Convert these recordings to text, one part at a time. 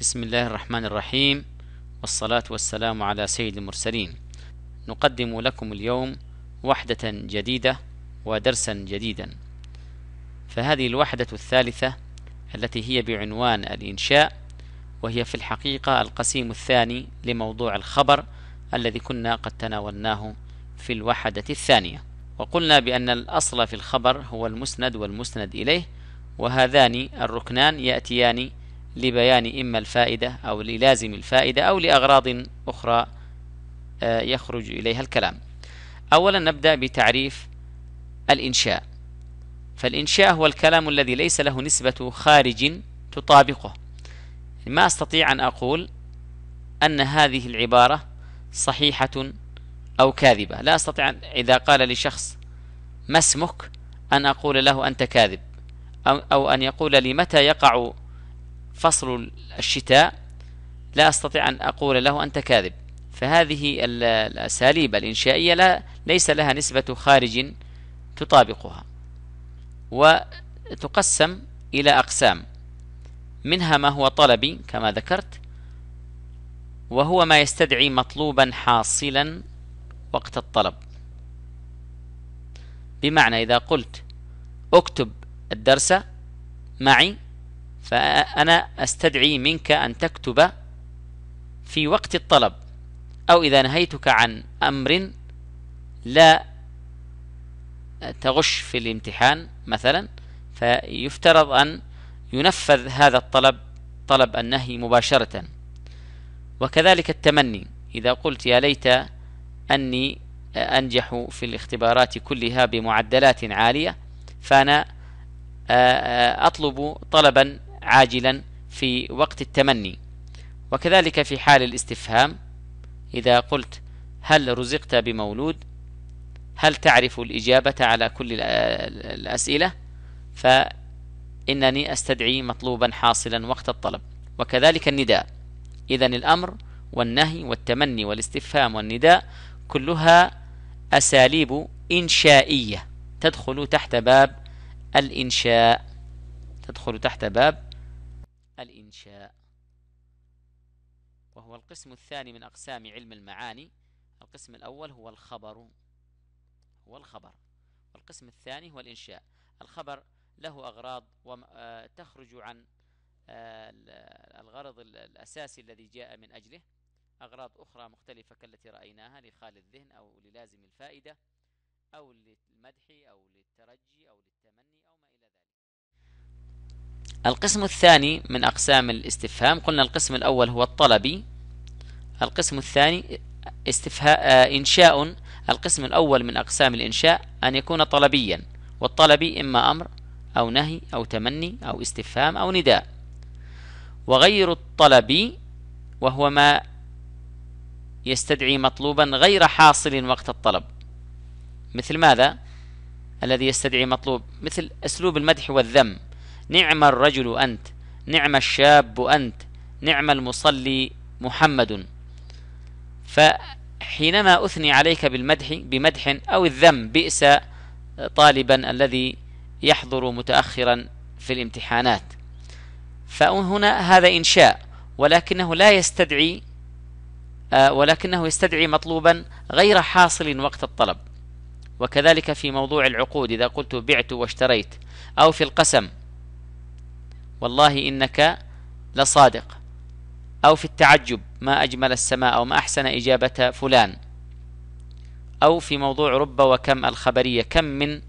بسم الله الرحمن الرحيم والصلاة والسلام على سيد المرسلين نقدم لكم اليوم وحدة جديدة ودرسا جديدا فهذه الوحدة الثالثة التي هي بعنوان الإنشاء وهي في الحقيقة القسيم الثاني لموضوع الخبر الذي كنا قد تناولناه في الوحدة الثانية وقلنا بأن الأصل في الخبر هو المسند والمسند إليه وهذان الركنان يأتيان لبيان إما الفائدة أو للازم الفائدة أو لأغراض أخرى آه، يخرج إليها الكلام أولا نبدأ بتعريف الإنشاء فالإنشاء هو الكلام الذي ليس له نسبة خارج تطابقه ما أستطيع أن أقول أن هذه العبارة صحيحة أو كاذبة لا أستطيع إذا قال لشخص ما اسمك أن أقول له أنت كاذب أو أن يقول لي متى يقع فصل الشتاء لا أستطيع أن أقول له أنت كاذب فهذه الأساليب الإنشائية لا ليس لها نسبة خارج تطابقها وتقسم إلى أقسام منها ما هو طلبي كما ذكرت وهو ما يستدعي مطلوبا حاصلا وقت الطلب بمعنى إذا قلت اكتب الدرس معي فأنا أستدعي منك أن تكتب في وقت الطلب أو إذا نهيتك عن أمر لا تغش في الامتحان مثلا فيفترض أن ينفذ هذا الطلب طلب النهي مباشرة وكذلك التمني إذا قلت يا ليت أني أنجح في الاختبارات كلها بمعدلات عالية فأنا أطلب طلبا عاجلا في وقت التمني وكذلك في حال الاستفهام إذا قلت هل رزقت بمولود هل تعرف الإجابة على كل الأسئلة فإنني أستدعي مطلوبا حاصلا وقت الطلب وكذلك النداء إذا الأمر والنهي والتمني والاستفهام والنداء كلها أساليب إنشائية تدخل تحت باب الإنشاء تدخل تحت باب الإنشاء وهو القسم الثاني من أقسام علم المعاني القسم الأول هو الخبر هو الخبر والقسم الثاني هو الإنشاء الخبر له أغراض آه، تخرج عن آه، الغرض الأساسي الذي جاء من أجله أغراض أخرى مختلفة كالتي رأيناها لخال الذهن أو للازم الفائدة أو للمدح أو للترجي أو للتمني أو ما إلى ذلك القسم الثاني من أقسام الاستفهام قلنا القسم الأول هو الطلبي القسم الثاني استفها... آه، إنشاء القسم الأول من أقسام الإنشاء أن يكون طلبيا والطلبي إما أمر أو نهي أو تمني أو استفهام أو نداء وغير الطلبي وهو ما يستدعي مطلوبا غير حاصل وقت الطلب مثل ماذا الذي يستدعي مطلوب مثل أسلوب المدح والذم نعم الرجل أنت نعم الشاب أنت نعم المصلي محمد فحينما أثني عليك بالمدح بمدح أو الذم بئس طالبا الذي يحضر متأخرا في الامتحانات فهنا هذا إنشاء ولكنه لا يستدعي آه، ولكنه يستدعي مطلوبا غير حاصل وقت الطلب وكذلك في موضوع العقود إذا قلت بعت واشتريت أو في القسم والله إنك لصادق أو في التعجب ما أجمل السماء أو ما أحسن إجابة فلان أو في موضوع رب وكم الخبرية كم من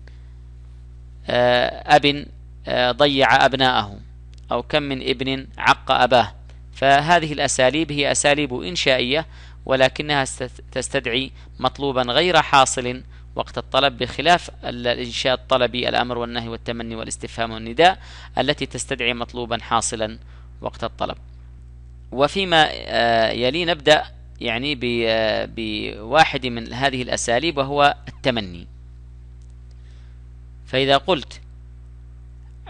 آه، أب آه، ضيع أبناءه أو كم من ابن عق أباه فهذه الأساليب هي أساليب إنشائية ولكنها تستدعي مطلوبا غير حاصل وقت الطلب بخلاف الإنشاء الطلبي الأمر والنهي والتمني والاستفهام والنداء التي تستدعي مطلوبا حاصلا وقت الطلب وفيما آه، يلي نبدأ يعني آه، بواحد من هذه الأساليب وهو التمني فإذا قلت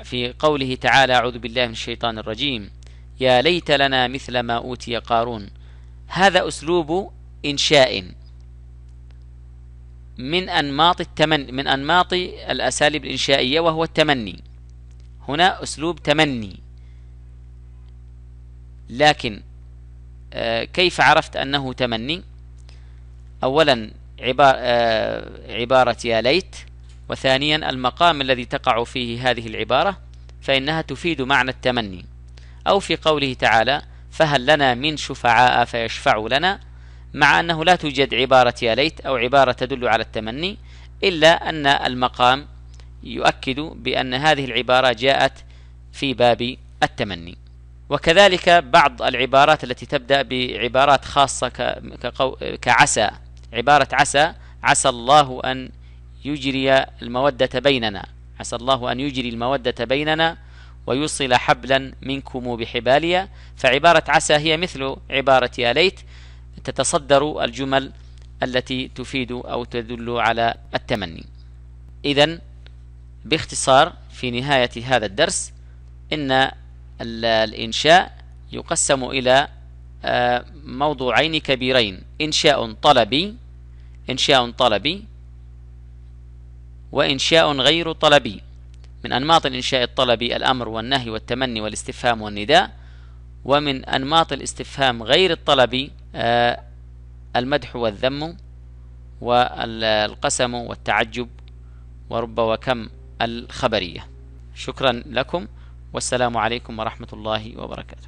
في قوله تعالى أعوذ بالله من الشيطان الرجيم يا ليت لنا مثل ما أوتي قارون هذا أسلوب إنشاء من أنماط التمني من أنماط الأساليب الإنشائية وهو التمني هنا أسلوب تمني لكن آه، كيف عرفت أنه تمني أولا آه، عبارة يا ليت وثانيا المقام الذي تقع فيه هذه العبارة فإنها تفيد معنى التمني أو في قوله تعالى فهل لنا من شفعاء فيشفع لنا مع أنه لا توجد عبارة يا ليت أو عبارة تدل على التمني إلا أن المقام يؤكد بأن هذه العبارة جاءت في باب التمني وكذلك بعض العبارات التي تبدأ بعبارات خاصة كعسى عبارة عسى عسى الله أن يجري المودة بيننا عسى الله أن يجري المودة بيننا ويوصل حبلا منكم بحبالية فعبارة عسى هي مثل عبارة يا ليت تتصدر الجمل التي تفيد أو تدل على التمني إذا باختصار في نهاية هذا الدرس إن الإنشاء يقسم إلى آه، موضوعين كبيرين إنشاء طلبي إنشاء طلبي وإنشاء غير طلبي من أنماط الإنشاء الطلبي الأمر والنهي والتمني والاستفهام والنداء ومن أنماط الاستفهام غير الطلبي آه، المدح والذم والقسم والتعجب ورب وكم الخبرية شكرا لكم والسلام عليكم ورحمة الله وبركاته